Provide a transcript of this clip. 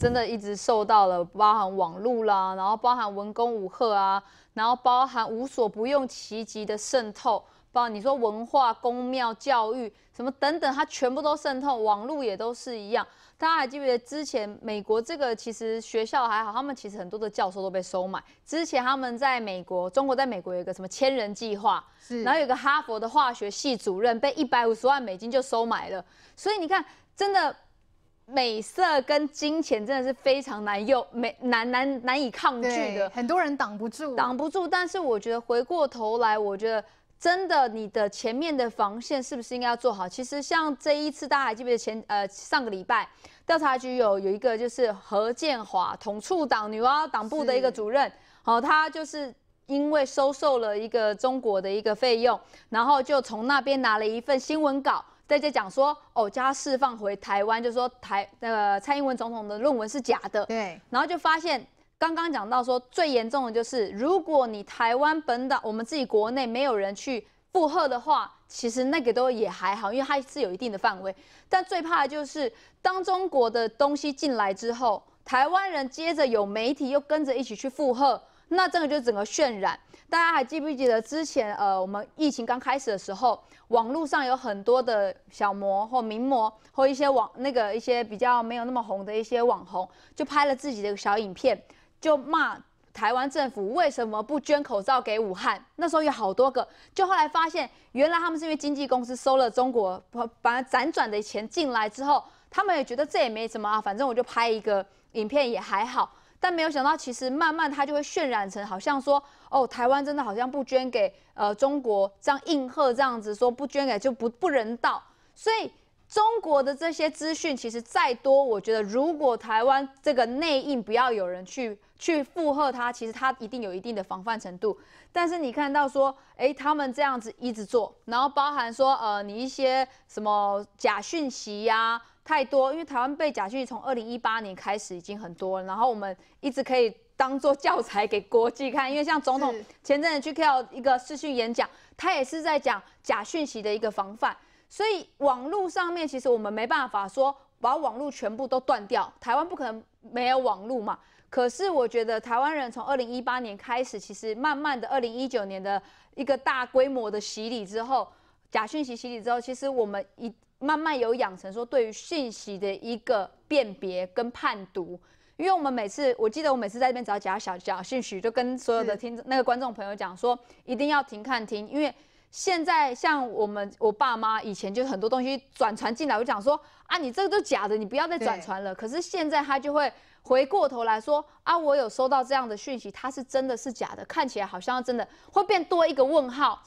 真的一直受到了包含网络啦，然后包含文工武赫啊，然后包含无所不用其极的渗透，包括你说文化、公庙、教育什么等等，它全部都渗透，网络也都是一样。大家还记得之前美国这个其实学校还好，他们其实很多的教授都被收买。之前他们在美国，中国在美国有一个什么千人计划，然后有个哈佛的化学系主任被一百五十万美金就收买了，所以你看，真的。美色跟金钱真的是非常难用，美难难难以抗拒的，很多人挡不住，挡不住。但是我觉得回过头来，我觉得真的你的前面的防线是不是应该要做好？其实像这一次大家还记不记得前呃上个礼拜调查局有有一个就是何建华统处党女娲党部的一个主任，好，他就是因为收受了一个中国的一个费用，然后就从那边拿了一份新闻稿。大家讲说哦，将他释放回台湾，就说台那个蔡英文总统的论文是假的，对。然后就发现，刚刚讲到说最严重的就是，如果你台湾本岛我们自己国内没有人去附和的话，其实那个都也还好，因为它是有一定的范围。但最怕的就是，当中国的东西进来之后，台湾人接着有媒体又跟着一起去附和。那这个就整个渲染。大家还记不记得之前，呃，我们疫情刚开始的时候，网络上有很多的小模或名模或一些网那个一些比较没有那么红的一些网红，就拍了自己的小影片，就骂台湾政府为什么不捐口罩给武汉？那时候有好多个，就后来发现，原来他们是因为经纪公司收了中国把辗转的钱进来之后，他们也觉得这也没什么啊，反正我就拍一个影片也还好。但没有想到，其实慢慢它就会渲染成好像说，哦，台湾真的好像不捐给呃中国，这样应和这样子说不捐给就不不人道，所以。中国的这些资讯其实再多，我觉得如果台湾这个内应不要有人去去附和他，其实他一定有一定的防范程度。但是你看到说，哎，他们这样子一直做，然后包含说，呃，你一些什么假讯息呀太多，因为台湾被假讯息从二零一八年开始已经很多了，然后我们一直可以当做教材给国际看，因为像总统前阵子去开一个视讯演讲，他也是在讲假讯息的一个防范。所以网络上面，其实我们没办法说把网络全部都断掉。台湾不可能没有网络嘛。可是我觉得台湾人从二零一八年开始，其实慢慢的，二零一九年的一个大规模的洗礼之后，假讯息洗礼之后，其实我们一慢慢有养成说对于信息的一个辨别跟判读。因为我们每次，我记得我每次在这边只要讲小假讯息，就跟所有的听那个观众朋友讲说，一定要停看听，因为。现在像我们我爸妈以前就很多东西转传进来，我讲说啊，你这个都假的，你不要再转传了。可是现在他就会回过头来说啊，我有收到这样的讯息，它是真的是假的，看起来好像真的，会变多一个问号。